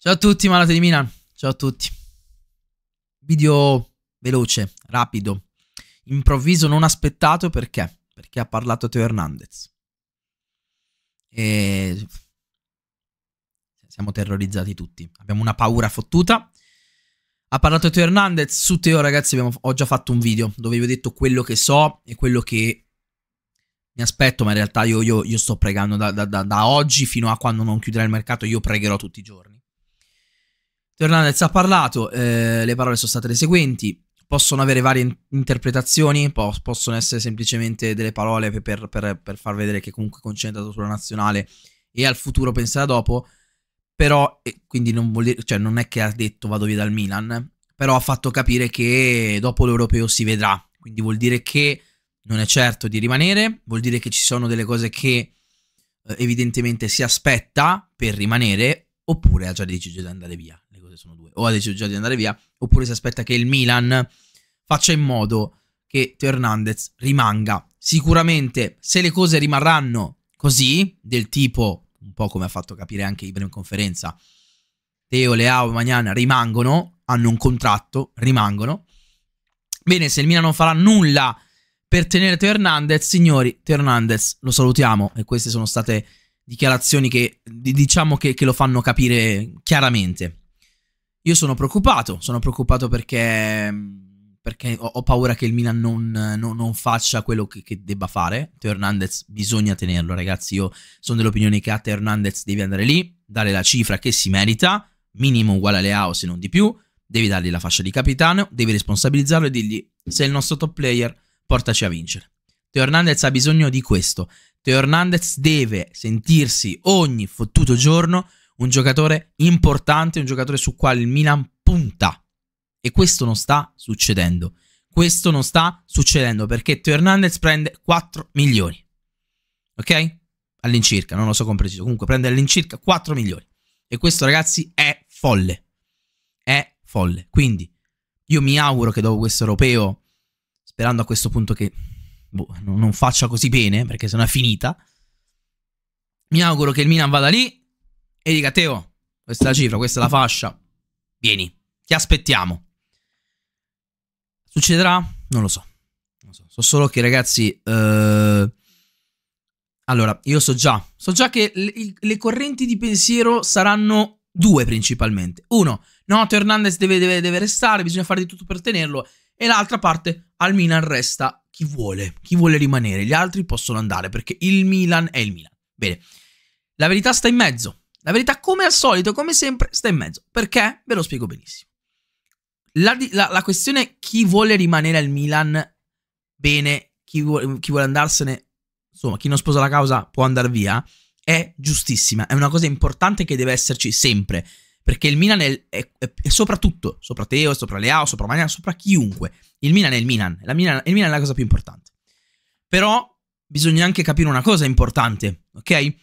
Ciao a tutti, malati di Milan. Ciao a tutti. Video veloce, rapido, improvviso, non aspettato perché? Perché ha parlato Teo Hernandez. E siamo terrorizzati tutti. Abbiamo una paura fottuta. Ha parlato Teo Hernandez. Su Teo, ragazzi, abbiamo... ho già fatto un video dove vi ho detto quello che so e quello che mi aspetto, ma in realtà io, io, io sto pregando da, da, da oggi fino a quando non chiuderà il mercato. Io pregherò tutti i giorni Fernandez ha parlato, eh, le parole sono state le seguenti, possono avere varie interpretazioni, po possono essere semplicemente delle parole per, per, per, far vedere che comunque è concentrato sulla nazionale e al futuro penserà dopo, però, quindi non, vuol dire, cioè non è che ha detto vado via dal Milan, però ha fatto capire che dopo l'Europeo si vedrà, quindi vuol dire che non è certo di rimanere, vuol dire che ci sono delle cose che eh, evidentemente si aspetta per rimanere, oppure ha già deciso di andare via cose sono due. O ha deciso già di andare via, oppure si aspetta che il Milan faccia in modo che Teo Hernandez rimanga. Sicuramente, se le cose rimarranno così, del tipo, un po' come ha fatto capire anche Ibrahim in conferenza, Teo, Leao e Magnana rimangono, hanno un contratto, rimangono. Bene, se il Milan non farà nulla per tenere Teo Hernandez, signori, Teo Hernandez lo salutiamo e queste sono state dichiarazioni che diciamo che, che lo fanno capire chiaramente. Io sono preoccupato, sono preoccupato perché, perché ho, ho paura che il Milan non, non, non faccia quello che, che, debba fare. Teo Hernandez bisogna tenerlo, ragazzi. Io sono dell'opinione che a Teo Hernandez devi andare lì, dare la cifra che si merita, minimo uguale a Leao se non di più. Devi dargli la fascia di capitano, devi responsabilizzarlo e dirgli se è il nostro top player, portaci a vincere. Teo Hernandez ha bisogno di questo. Teo Hernandez deve sentirsi ogni fottuto giorno un giocatore importante, un giocatore su quale il Milan punta. E questo non sta succedendo. Questo non sta succedendo perché Teo Hernandez prende 4 milioni. Ok? All'incirca, non lo so con preciso. Comunque prende all'incirca 4 milioni. E questo, ragazzi, è folle. È folle. Quindi io mi auguro che dopo questo europeo, sperando a questo punto che boh, non faccia così bene, perché sennò è finita, mi auguro che il Milan vada lì e dica Teo, questa è la cifra, questa è la fascia, vieni, ti aspettiamo. Succederà? Non lo so. Non so. so solo che ragazzi... Eh... Allora, io so già, so già che le, le, correnti di pensiero saranno due principalmente. Uno, no, Teo Hernandez deve, deve, deve restare, bisogna fare di tutto per tenerlo. E l'altra parte, al Milan resta chi vuole, chi vuole rimanere. Gli altri possono andare perché il Milan è il Milan. Bene, la verità sta in mezzo. La verità, come al solito, come sempre, sta in mezzo. Perché? Ve lo spiego benissimo. La, la, la questione chi vuole rimanere al Milan bene, chi vuole, chi vuole andarsene, insomma, chi non sposa la causa può andare via, è giustissima. È una cosa importante che deve esserci sempre. Perché il Milan è, è, è, è soprattutto, sopra Teo, sopra Leao, sopra Magnano, sopra chiunque. Il Milan è il Milan. La Milan. Il Milan è la cosa più importante. Però bisogna anche capire una cosa importante, ok?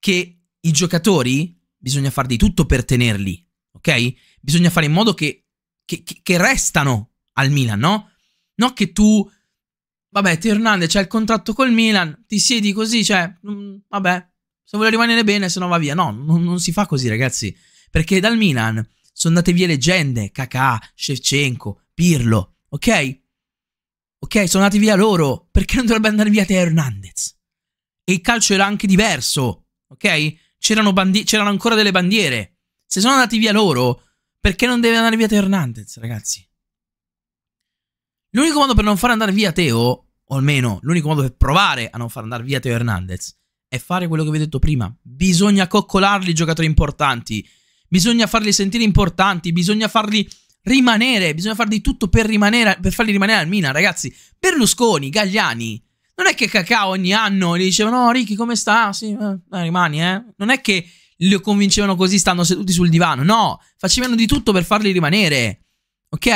Che i giocatori bisogna fare di tutto per tenerli, ok? Bisogna fare in modo che, che, che restano al Milan, no? Non che tu, vabbè, Tio Hernandez c'è il contratto col Milan, ti siedi così, cioè, mh, mm, vabbè, se vuole rimanere bene, se no va via. No, non, non si fa così, ragazzi, perché dal Milan sono andate via leggende, Kakà, Shevchenko, Pirlo, ok? Ok, sono andati via loro, perché non dovrebbe andare via Teo Hernandez? E il calcio era anche diverso, ok? c'erano, bandi- c'erano ancora delle bandiere. Se sono andati via loro, perché non deve andare via Teo Hernandez, ragazzi? L'unico modo per non far andare via Teo, o almeno l'unico modo per provare a non far andare via Teo Hernandez, è fare quello che vi ho detto prima. Bisogna coccolarli i giocatori importanti, bisogna farli sentire importanti, bisogna farli rimanere, bisogna far di tutto per, rimanere, per farli rimanere al Mina, ragazzi. Berlusconi, Gagliani, non è che Cacao ogni anno gli dicevano, no, Ricky, come sta? Sì, eh, rimani, eh. Non è che lo convincevano così stando seduti sul divano. No, facevano di tutto per farli rimanere. Ok?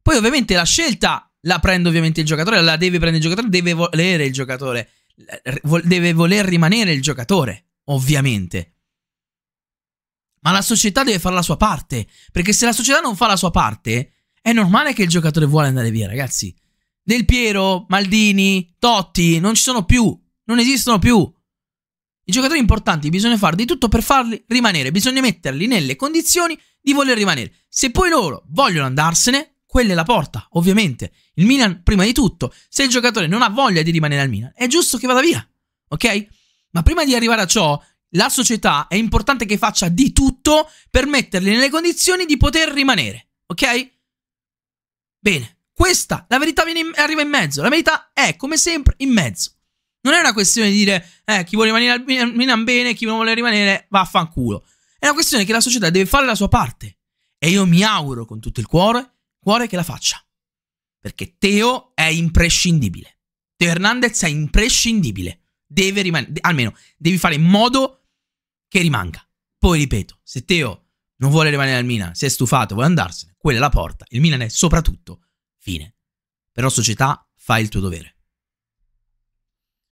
Poi ovviamente la scelta la prende ovviamente il giocatore, la deve prendere il giocatore, deve volere il giocatore, deve voler rimanere il giocatore, ovviamente. Ma la società deve fare la sua parte, perché se la società non fa la sua parte, è normale che il giocatore vuole andare via, ragazzi. Del Piero, Maldini, Totti non ci sono più, non esistono più. I giocatori importanti bisogna fare di tutto per farli rimanere, bisogna metterli nelle condizioni di voler rimanere. Se poi loro vogliono andarsene, quella è la porta, ovviamente. Il Milan prima di tutto, se il giocatore non ha voglia di rimanere al Milan, è giusto che vada via, ok? Ma prima di arrivare a ciò, la società è importante che faccia di tutto per metterli nelle condizioni di poter rimanere, ok? Bene questa. La verità in, arriva in mezzo. La verità è, come sempre, in mezzo. Non è una questione di dire, eh, chi vuole rimanere al Milan bene, chi non vuole rimanere, vaffanculo. È una questione che la società deve fare la sua parte. E io mi auguro con tutto il cuore, cuore che la faccia. Perché Teo è imprescindibile. Teo Hernandez è imprescindibile. Deve rimanere, almeno, devi fare in modo che rimanga. Poi ripeto, se Teo non vuole rimanere al Milan, si è stufato, vuole andarsene, quella è la porta. Il Milan è soprattutto Fine. Però società fai il tuo dovere.